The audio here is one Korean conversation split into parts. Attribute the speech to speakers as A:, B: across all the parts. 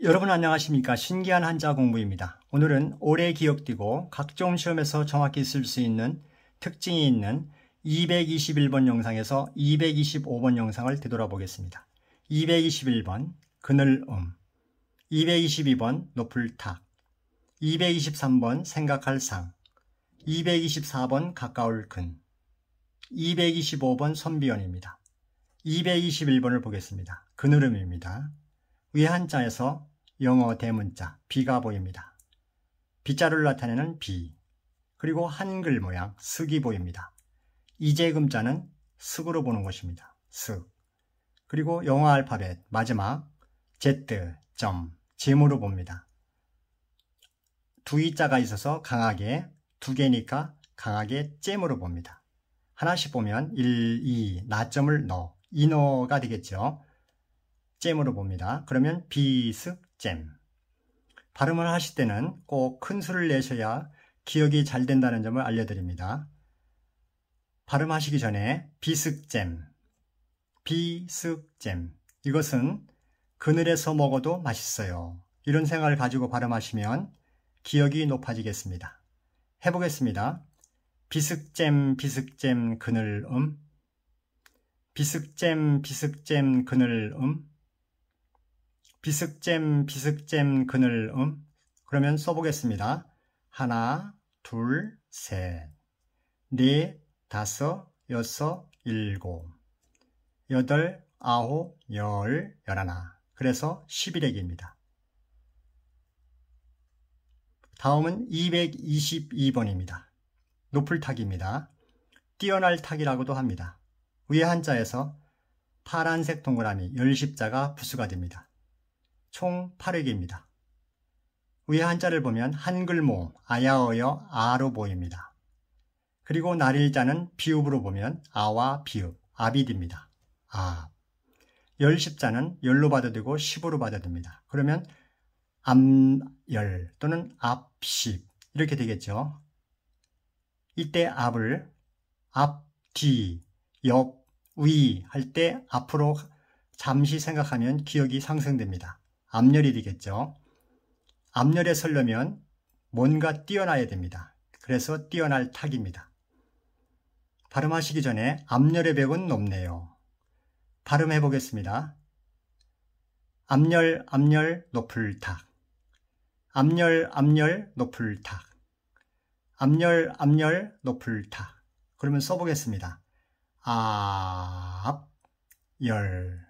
A: 여러분 안녕하십니까 신기한 한자 공부입니다. 오늘은 오래 기억되고 각종 시험에서 정확히 쓸 수 있는 특징이 있는 221번 영상에서 225번 영상을 되돌아보겠습니다. 221번 그늘음 222번 높을 탁 223번 생각할 상 224번 가까울 근 225번 선비연입니다. 221번을 보겠습니다. 그늘음입니다. 위한자에서 영어 대문자 비가 보입니다. B자를 나타내는 비 그리고 한글 모양 슥이 보입니다. 이재금자는 슥으로 보는 것입니다. 슥 그리고 영어 알파벳 마지막 Z 점 제모로 봅니다. 두이자가 있어서 강하게 두 개니까 강하게 잼으로 봅니다. 하나씩 보면 1, 2, 나점을 넣어, 인어가 되겠죠. 잼으로 봅니다. 그러면 비스잼. 발음을 하실 때는 꼭 큰 수를 내셔야 기억이 잘 된다는 점을 알려드립니다. 발음하시기 전에 비스잼, 비스잼. 이것은 그늘에서 먹어도 맛있어요. 이런 생각을 가지고 발음하시면 기억이 높아지겠습니다. 해보겠습니다. 비스잼, 비스잼, 그늘음. 비스잼, 비스잼, 그늘음. 비스잼 비스잼 그늘음 그러면 써보겠습니다. 하나, 둘, 셋, 넷, 네, 다섯, 여섯, 일곱, 여덟, 아홉, 열, 열하나 그래서 11액입니다. 다음은 222번입니다. 높을 타기입니다. 뛰어날 타기라고도 합니다. 위에 한자에서 파란색 동그라미 1 0자가 부수가 됩니다. 총 8획입니다. 위에 한자를 보면 한글 모음 아야어여 아로 보입니다. 그리고 날일자는 비읍으로 보면 아와 비읍 아비디입니다. 아. 열십자는 열로 받아 되고 십으로 받아 됩니다. 그러면 암열 또는 앞십 이렇게 되겠죠. 이때 앞을 앞, 뒤, 옆, 위 할 때 앞으로 잠시 생각하면 기억이 상승됩니다. 압렬이 겠죠 압렬에 설려면 뭔가 뛰어나야 됩니다. 그래서 뛰어날 탁입니다. 발음하시기 전에 압렬의 벽은 높네요. 발음해 보겠습니다. 압렬 압렬 높을 탁 압렬 압렬 높을 탁 압렬 압렬 높을 탁 그러면 써보겠습니다. 압 열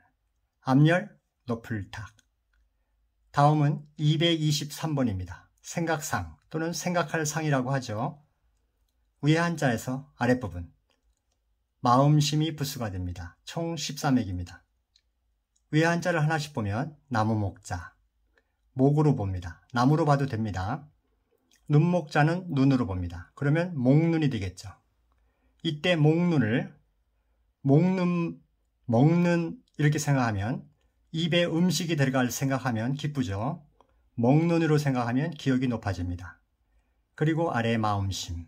A: 압렬 높을 탁 다음은 223번입니다. 생각상 또는 생각할 상이라고 하죠. 위의 한자에서 아랫부분 마음심이 부수가 됩니다. 총 13액입니다. 위의 한자를 하나씩 보면 나무목자 목으로 봅니다. 나무로 봐도 됩니다. 눈목자는 눈으로 봅니다. 그러면 목눈이 되겠죠. 이때 목눈을 목눈 먹는 이렇게 생각하면 입에 음식이 들어갈 생각하면 기쁘죠. 먹눈으로 생각하면 기억이 높아집니다. 그리고 아래 마음심.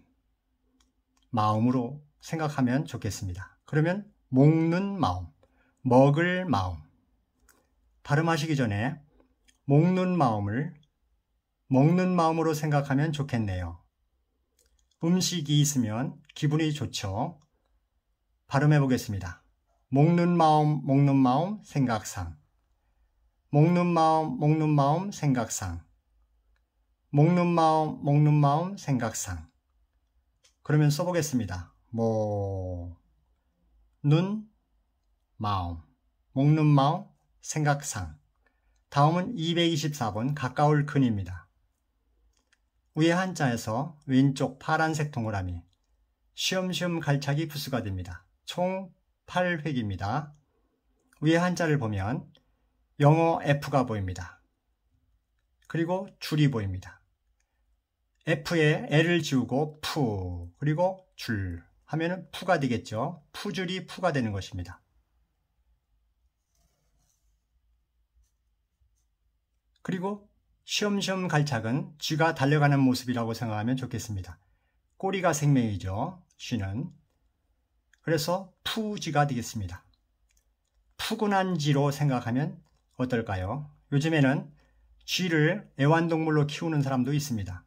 A: 마음으로 생각하면 좋겠습니다. 그러면 먹는 마음, 먹을 마음. 발음하시기 전에 먹는 마음을 먹는 마음으로 생각하면 좋겠네요. 음식이 있으면 기분이 좋죠. 발음해 보겠습니다. 먹는 마음, 먹는 마음, 생각상. 먹는 마음, 먹는 마음, 생각상. 먹는 마음, 먹는 마음, 생각상. 그러면 써보겠습니다. 뭐, 눈, 마음. 먹는 마음, 생각상. 다음은 224번 가까울 근입니다. 위에 한자에서 왼쪽 파란색 동그라미 쉬엄쉬엄 갈차기 부수가 됩니다. 총 8획입니다. 위에 한자를 보면 영어 F가 보입니다. 그리고 줄이 보입니다. F에 L을 지우고 푸 그리고 줄하면 푸가 되겠죠. 푸줄이 푸가 되는 것입니다. 그리고 시험시험 갈착은 쥐가 달려가는 모습이라고 생각하면 좋겠습니다. 꼬리가 생명이죠. 쥐는. 그래서 푸지가 되겠습니다. 푸근한 지로 생각하면 어떨까요? 요즘에는 쥐를 애완동물로 키우는 사람도 있습니다.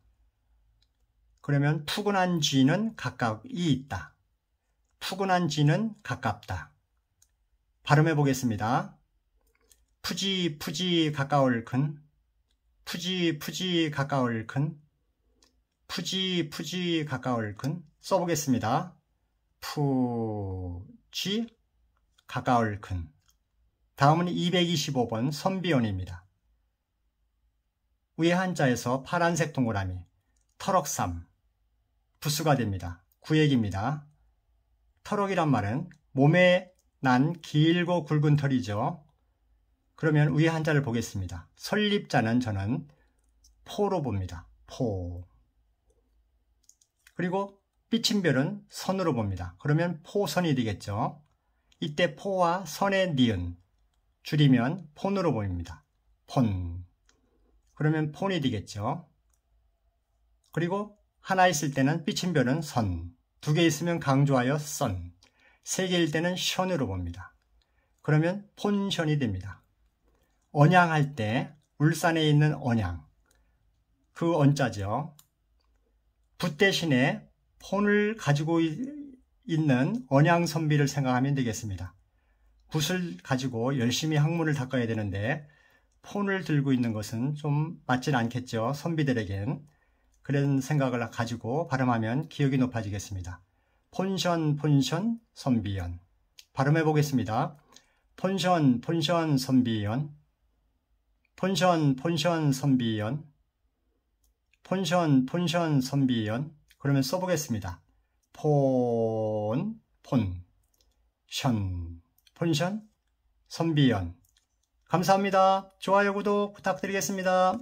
A: 그러면 푸근한 쥐는 가깝이 있다. 푸근한 쥐는 가깝다. 발음해 보겠습니다. 푸지 푸지 가까울 큰 푸지 푸지 가까울 큰 푸지 푸지 가까울 큰 써보겠습니다. 푸지 가까울 큰 다음은 225번 선비온입니다. 위의 한자에서 파란색 동그라미, 터럭삼, 부수가 됩니다. 구액입니다. 터럭이란 말은 몸에 난 길고 굵은 털이죠. 그러면 위의 한자를 보겠습니다. 설립자는 저는 포로 봅니다. 포. 그리고 삐친 별은 선으로 봅니다. 그러면 포선이 되겠죠. 이때 포와 선의 니은, 줄이면 폰으로 보입니다. 폰. 그러면 폰이 되겠죠. 그리고 하나 있을 때는 삐침별은 선, 두 개 있으면 강조하여 선, 세 개일 때는 션으로 봅니다. 그러면 폰션이 됩니다. 언양할 때 울산에 있는 언양, 그 언자죠. 붓 대신에 폰을 가지고 있는 언양 선비를 생각하면 되겠습니다. 붓을 가지고 열심히 학문을 닦아야 되는데 폰을 들고 있는 것은 좀 맞진 않겠죠. 선비들에겐. 그런 생각을 가지고 발음하면 기억이 높아지겠습니다. 폰션 폰션 선비연 발음해 보겠습니다. 폰션 폰션 선비연 폰션 폰션 선비연 폰션 폰션 선비연 그러면 써보겠습니다. 폰, 폰, 션 폰션, 선비연. 감사합니다. 좋아요, 구독 부탁드리겠습니다.